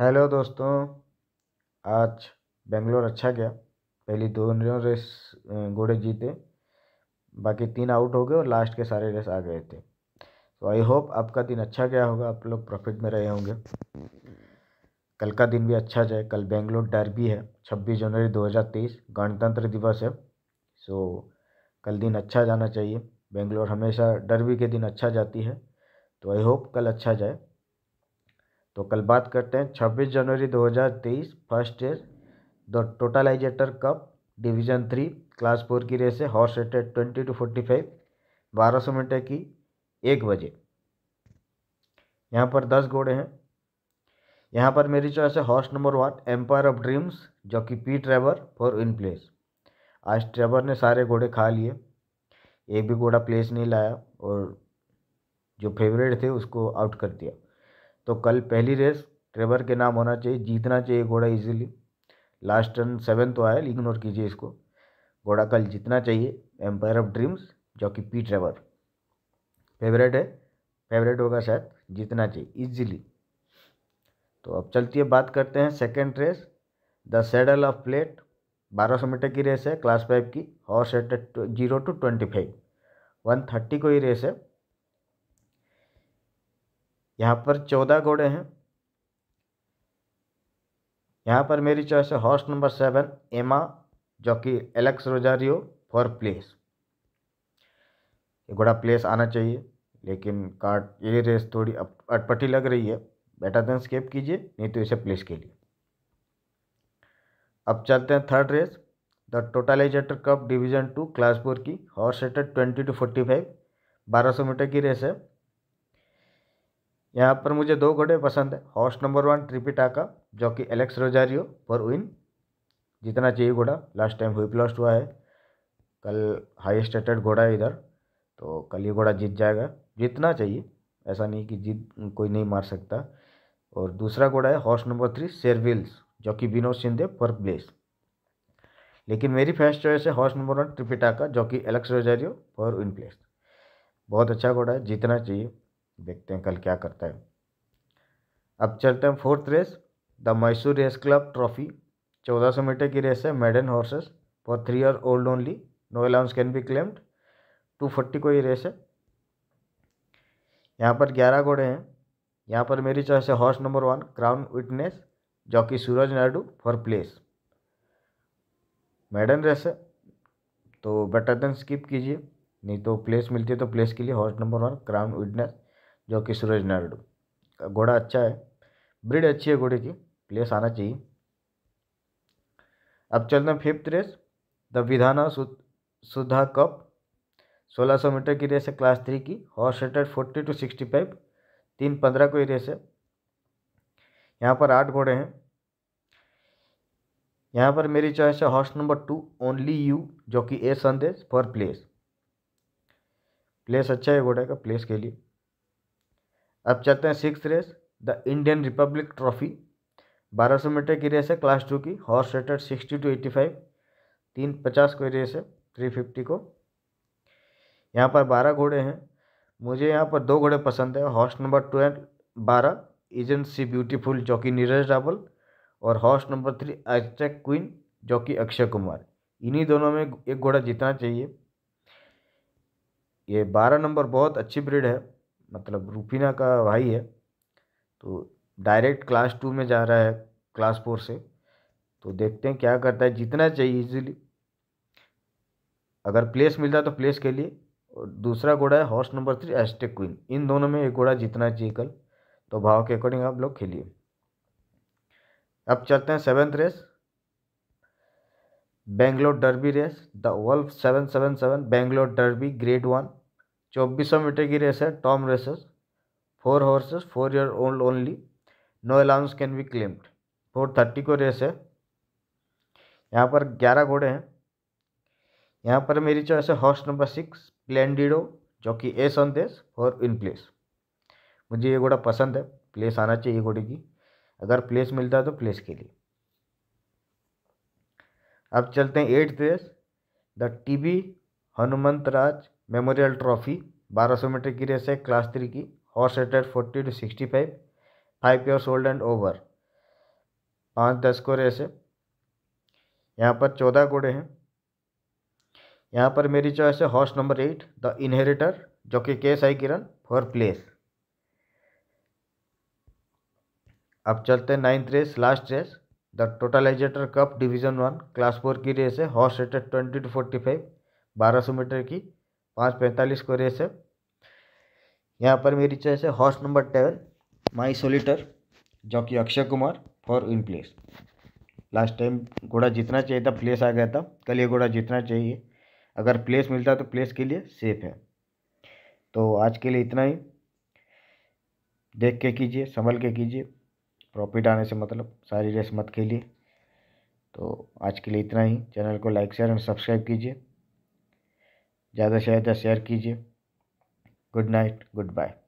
hello दोस्तों आज बेंगलोर अच्छा गया पहली दोनों रेस घोड़े जीते बाकी तीन आउट हो गए और लास्ट के सारे रेस आ गए थे तो आई होप आपका दिन अच्छा गया होगा आप लोग प्रॉफिट में रहे होंगे कल का दिन भी अच्छा जाए कल बेंगलोर डर्बी है 26 जनवरी 2023 गणतंत्र दिवस है सो कल दिन अच्छा जाना चाहिए बेंगलोर हमेशा डर्बी के दिन अच्छा जाती है तो आई होप कल अच्छा जाए तो कल बात करते हैं 26 जनवरी 2023 first year the टोटलाइजेटर cup division three class four की रेस है horse rated twenty two forty five बारह सौ मीटर की एक बजे यहाँ पर दस घोड़े हैं यहाँ पर मेरी चॉइस है horse number one Empire of Dreams जो कि P Trevor for in place आज ट्रेवर ने सारे घोड़े खा लिए एक भी घोड़ा प्लेस नहीं लाया और जो फेवरेट थे उसको आउट कर दिया तो कल पहली रेस ट्रेवर के नाम होना चाहिए जीतना चाहिए घोड़ा इजीली लास्ट रन सेवन तो आया इग्नोर कीजिए इसको घोड़ा कल जीतना चाहिए एम्पायर ऑफ ड्रीम्स जो कि पी ट्रेवर फेवरेट है फेवरेट होगा शायद जीतना चाहिए इजीली तो अब चलती है बात करते हैं second race the saddle of plate बारह सौ मीटर की रेस है क्लास फाइव की horse eight zero to twenty five one thirty को ही रेस है यहाँ पर चौदह घोड़े हैं यहाँ पर मेरी चॉइस है हॉर्स नंबर सेवन एमा जो कि एलेक्स रोजारियो फॉर प्लेस ये घोड़ा प्लेस आना चाहिए लेकिन कार्ड ये रेस थोड़ी अटपटी लग रही है बेटर देन स्केप कीजिए नहीं तो इसे प्लेस के लिए अब चलते हैं third race the टोटलाइजेटर cup division two क्लासपुर की horse rated twenty two forty five बारह सौ मीटर की रेस है यहाँ पर मुझे दो घोड़े पसंद है हॉर्स नंबर वन ट्रिपी टाका जो कि एलेक्स रोजारियो पर विन जितना चाहिए घोड़ा लास्ट टाइम हुई प्लस हुआ है कल हाईएस्ट रेटेड घोड़ा है इधर तो कल ये घोड़ा जीत जाएगा जीतना चाहिए ऐसा नहीं कि जीत कोई नहीं मार सकता और दूसरा घोड़ा है हॉर्स नंबर थ्री सेरविल्स जो कि विनोद सिंधे पर ब्लेस लेकिन मेरी फर्स्ट चॉइस है हॉर्स नंबर वन ट्रिपिटा का जो कि Alex Rosario for win place बहुत अच्छा घोड़ा है जीतना चाहिए देखते हैं कल क्या करता है अब चलते हैं fourth race the Mysore race club trophy चौदह सौ मीटर की रेस है maiden horses for three year old only no allowance can be claimed two forty को ये रेस है यहाँ पर ग्यारह घोड़े हैं यहाँ पर मेरी चॉइस है horse number one Crown Witness jockey Suraj Naidu for place maiden race है तो बेटर देन स्किप कीजिए नहीं तो प्लेस मिलती है तो प्लेस के लिए horse number one Crown Witness जो कि सूरज नायडू घोड़ा अच्छा है ब्रीड अच्छी है घोड़े की प्लेस आना चाहिए अब चलते हैं फिफ्थ रेस द विधाना सु, सुधा कप 1600 मीटर की रेस है क्लास थ्री की horse rated forty two sixty five तीन पंद्रह को ही रेस है यहाँ पर आठ घोड़े हैं यहाँ पर मेरी चॉइस है horse number two only you जो कि ए संदेश फॉर प्लेस प्लेस अच्छा है घोड़े का प्लेस के लिए अब चलते हैं six race the Indian republic trophy 1200 metre की रेस है क्लास टू की horse rated sixty two 85 five तीन पचास को रेस है थ्री फिफ्टी को यहाँ पर बारह घोड़े हैं मुझे यहाँ पर दो घोड़े पसंद है हॉर्स नंबर टू एंड बारह isn't she beautiful jockey Neeraj Dabal और horse number three aztec queen jockey Akshay Kumar इन्हीं दोनों में एक घोड़ा जीतना चाहिए ये बारह नंबर बहुत अच्छी ब्रिड है मतलब रूपीना का भाई है तो डायरेक्ट क्लास टू में जा रहा है क्लास फोर से तो देखते हैं क्या करता है जितना चाहिए इजीली अगर प्लेस मिलता है तो प्लेस के लिए और दूसरा घोड़ा है horse number three aztec queen इन दोनों में एक घोड़ा जीतना चाहिए कल तो भाव के अकॉर्डिंग आप लोग खेलिए अब चलते हैं seventh race Bangalore derby race the वर्ल्फ seven seven seven Bangalore derby grade one चौबीस सौ मीटर की रेस है टॉम races for horses four year old only no allowance can be claimed four thirty को रेस है यहाँ पर ग्यारह घोड़े हैं यहाँ पर मेरी चॉइस है हॉर्स नंबर सिक्स प्लैंडिडो जो कि ए संदेश और इन प्लेस मुझे ये घोड़ा पसंद है प्लेस आना चाहिए घोड़े की अगर प्लेस मिलता है तो प्लेस के लिए अब चलते हैं eighth race the TB Hanumanth Raj memorial trophy 1200 metre की रेस है क्लास थ्री की horse rated forty two sixty five five years old and over पाँच दस को रेस है यहाँ पर चौदह घोड़े हैं यहाँ पर मेरी चॉइस है horse number eight the inheritor जो कि के आई किरण फॉर प्लेस अब चलते हैं ninth race last race the टोटलाइजेटर cup division one class four की रेस है horse rated twenty two forty five 1200 metre की पाँच पैंतालीस को रेस है यहाँ पर मेरी चॉइस है हॉर्स नंबर टेवन माई सोलिटर जो कि Akshay Kumar for in place last time घोड़ा जीतना चाहिए था प्लेस आ गया था कल ये घोड़ा जीतना चाहिए अगर प्लेस मिलता तो प्लेस के लिए सेफ है तो आज के लिए इतना ही देख के कीजिए संभल के कीजिए प्रॉफिट आने से मतलब सारी रेस मत खेलिए तो आज के लिए इतना ही चैनल को लाइक शेयर एंड सब्सक्राइब कीजिए ज़्यादा से ज़्यादा शेयर कीजिए गुड नाइट गुड बाय